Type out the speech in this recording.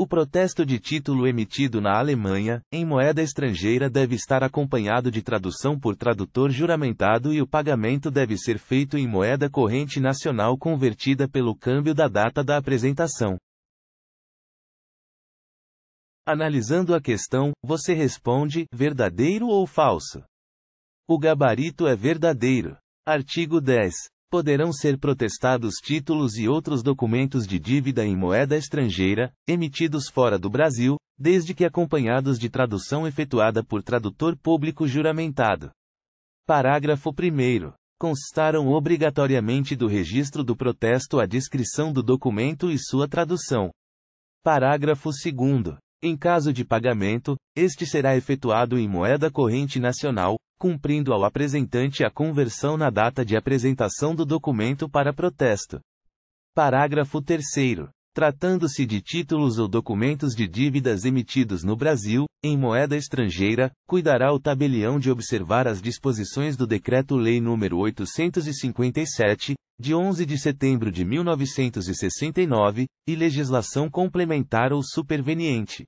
O protesto de título emitido na Alemanha, em moeda estrangeira deve estar acompanhado de tradução por tradutor juramentado e o pagamento deve ser feito em moeda corrente nacional convertida pelo câmbio da data da apresentação. Analisando a questão, você responde: verdadeiro ou falso? O gabarito é verdadeiro. Artigo 10 poderão ser protestados títulos e outros documentos de dívida em moeda estrangeira, emitidos fora do Brasil, desde que acompanhados de tradução efetuada por tradutor público juramentado. Parágrafo 1. Constaram obrigatoriamente do registro do protesto a descrição do documento e sua tradução. Parágrafo 2. Em caso de pagamento, este será efetuado em moeda corrente nacional, cumprindo ao apresentante a conversão na data de apresentação do documento para protesto. Parágrafo 3. Tratando-se de títulos ou documentos de dívidas emitidos no Brasil, em moeda estrangeira, cuidará o tabelião de observar as disposições do Decreto-Lei nº 857, de 11 de setembro de 1969, e legislação complementar ou superveniente.